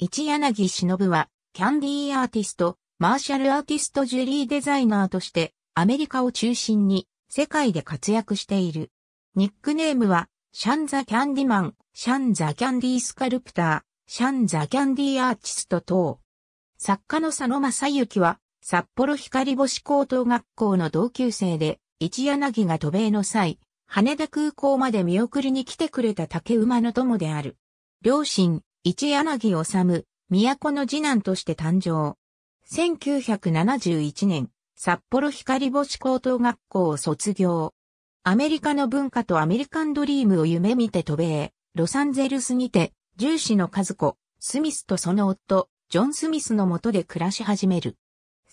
一柳忍は、キャンディーアーティスト、マーシャルアーティストジュリーデザイナーとして、アメリカを中心に、世界で活躍している。ニックネームは、シャンザ・キャンディマン、シャンザ・キャンディスカルプター、シャンザ・キャンディアーティスト等。作家の佐野正幸は、札幌光星高等学校の同級生で、一柳が渡米の際、羽田空港まで見送りに来てくれた竹馬の友である。両親、一柳治、都の次男として誕生。1971年、札幌光星高等学校を卒業。アメリカの文化とアメリカンドリームを夢見て渡米、ロサンゼルスにて、重視の和子、スミスとその夫、ジョン・スミスの下で暮らし始める。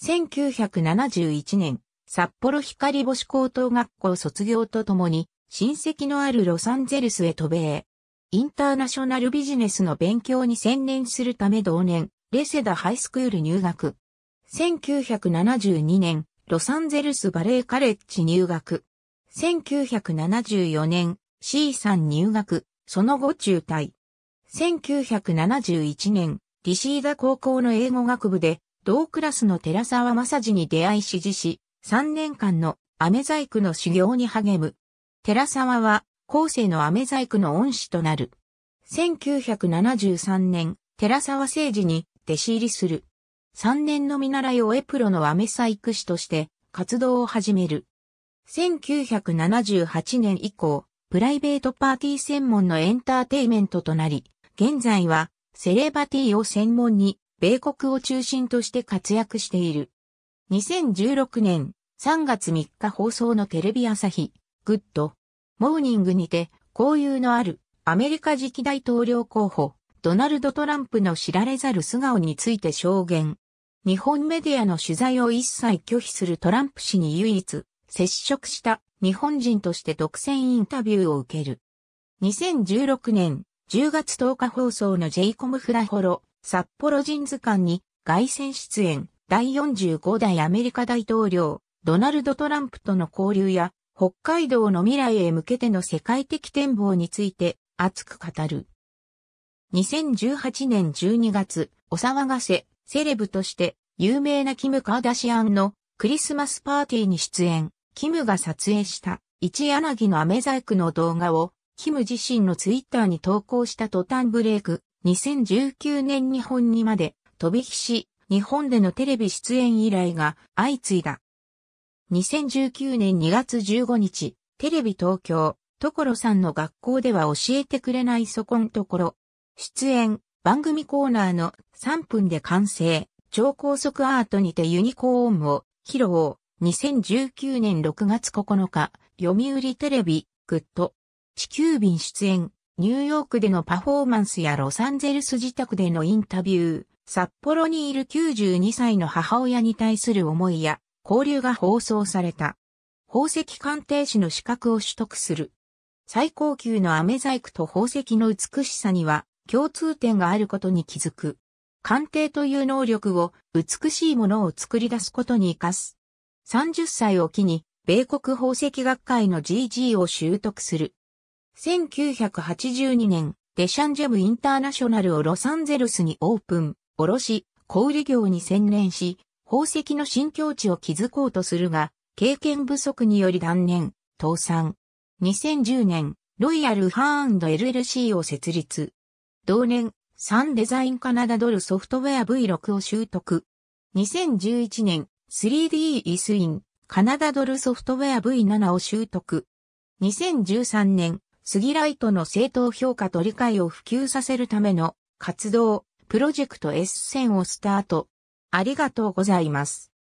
1971年、札幌光星高等学校卒業とともに、親戚のあるロサンゼルスへ渡米。インターナショナルビジネスの勉強に専念するため同年、レセダハイスクール入学。1972年、ロサンゼルスバレーカレッジ入学。1974年、C さん入学、その後中退。1971年、リシーダ高校の英語学部で、同クラスの寺沢正治に出会い支持し、3年間のアメ細工の修行に励む。寺沢は後世の飴細工の恩師となる。1973年、寺沢誠治に弟子入りする。3年の見習いをエプロの飴細工師として活動を始める。1978年以降、プライベートパーティー専門のエンターテイメントとなり、現在はセレバティを専門に米国を中心として活躍している。2016年3月3日放送のテレビ朝日、グッド。モーニングにて、交友のあるアメリカ次期大統領候補、ドナルド・トランプの知られざる素顔について証言。日本メディアの取材を一切拒否するトランプ氏に唯一接触した日本人として独占インタビューを受ける。2016年10月10日放送の j コムフラホロ札幌人図鑑に外戦出演第45代アメリカ大統領ドナルド・トランプとの交流や北海道の未来へ向けての世界的展望について熱く語る。2018年12月、お騒がせ、セレブとして有名なキム・カーダシアンのクリスマスパーティーに出演、キムが撮影した一柳の飴細工の動画をキム自身のツイッターに投稿した途端ブレイク、2019年日本にまで飛び火し、日本でのテレビ出演依頼が相次いだ。2019年2月15日、テレビ東京、所さんの学校では教えてくれないそこんところ。出演、番組コーナーの3分で完成、超高速アートにてユニコーンを披露。2019年6月9日、読売テレビ、グッド、地球便出演、ニューヨークでのパフォーマンスやロサンゼルス自宅でのインタビュー、札幌にいる92歳の母親に対する思いや、交流が放送された。宝石鑑定士の資格を取得する。最高級の飴細工と宝石の美しさには共通点があることに気づく。鑑定という能力を美しいものを作り出すことに活かす。30歳を機に米国宝石学会の GG を習得する。1982年、デシャンジェムインターナショナルをロサンゼルスにオープン、卸、小売業に専念し、宝石の新境地を築こうとするが、経験不足により断念、倒産。2010年、ロイヤルハーン LLC を設立。同年、サンデザインカナダドルソフトウェア V6 を習得。2011年、3D イスイン、カナダドルソフトウェア V7 を習得。2013年、スギライトの正当評価と理解を普及させるための活動、プロジェクト S1000 をスタート。ありがとうございます。